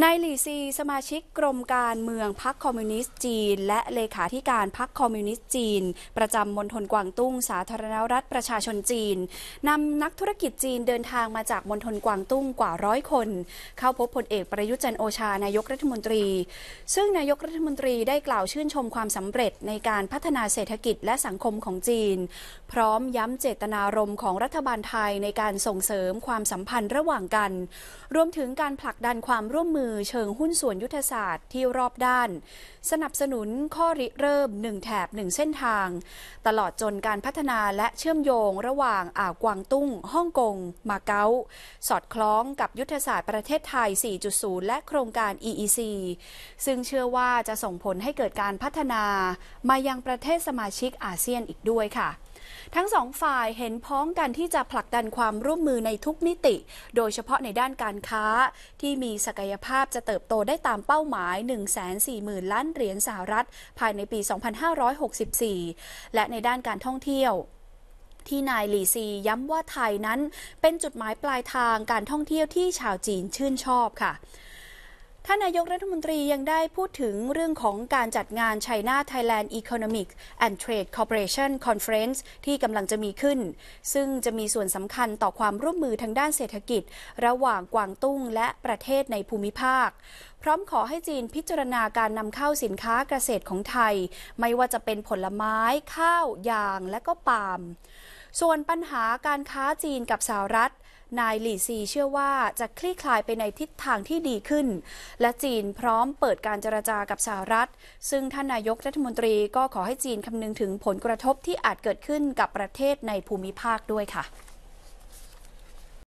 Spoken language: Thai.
นายหลี่ซีสมาชิกกรมการเมืองพรรคคอมมิวนิสต์จีน และเลขาธิการพรรคคอมมิวนิสต์จีน ประจำมณฑลกวางตุ้งสาธารณรัฐประชาชนจีนนำนักธุรกิจจีนเดินทางมาจากมณฑลกวางตุ้งกว่าร้อยคน เข้าพบพลเอกประยุทธ์จันโอชานายกรัฐมนตรี ซึ่งนายกรัฐมนตรีได้กล่าวชื่นชมความสำเร็จในการพัฒนาเศรษฐกิจและสังคมของจีน พร้อมย้ำเจตนารมณ์ของรัฐบาลไทยในการส่งเสริมความสัมพันธ์ระหว่างกันรวมถึงการผลักดันความร่วมมือือเชิงหุ้นส่วนยุทธศาสตร์ที่รอบด้าน สนับสนุนข้อริเริ่ม 1 แถบ 1 เส้นทาง ตลอดจนการพัฒนาและเชื่อมโยงระหว่างอ่าวกวางตุ้งฮ่องกงมาเก๊าสอดคล้องกับยุทธศาสตร์ประเทศไทย 4.0 และโครงการ EEC ซึ่งเชื่อว่าจะส่งผลให้เกิดการพัฒนา มายังประเทศสมาชิกอาเซียนอีกด้วยค่ะทั้งสองฝ่ายเห็นพ้องกันที่จะผลักดันความร่วมมือในทุกมิติ โดยเฉพาะในด้านการค้า ที่มีศักยภาพจะเติบโตได้ตามเป้าหมาย 140,000 ล้านเหรียญสหรัฐภายในปี 2564 และในด้านการท่องเที่ยว ที่นายหลีซีย้ำว่าไทยนั้นเป็นจุดหมายปลายทางการท่องเที่ยวที่ชาวจีนชื่นชอบค่ะท่านนายกรัฐมนตรียังได้พูดถึงเรื่องของการจัดงาน China Thailand Economic and Trade Corporation Conference ที่กำลังจะมีขึ้น ซึ่งจะมีส่วนสำคัญต่อความร่วมมือทางด้านเศรษฐกิจ ระหว่างกวางตุ้งและประเทศในภูมิภาค พร้อมขอให้จีนพิจารณาการนำเข้าสินค้าเกษตรของไทย ไม่ว่าจะเป็นผลไม้ ข้าวยางและก็ปาล์มส่วนปัญหาการค้าจีนกับสหรัฐ นายหลี่ซี เชื่อว่าจะคลี่คลายไปในทิศทางที่ดีขึ้น และจีนพร้อมเปิดการเจรจากับสหรัฐ ซึ่งท่านนายกรัฐมนตรีก็ขอให้จีนคำนึงถึงผลกระทบที่อาจเกิดขึ้นกับประเทศในภูมิภาคด้วยค่ะ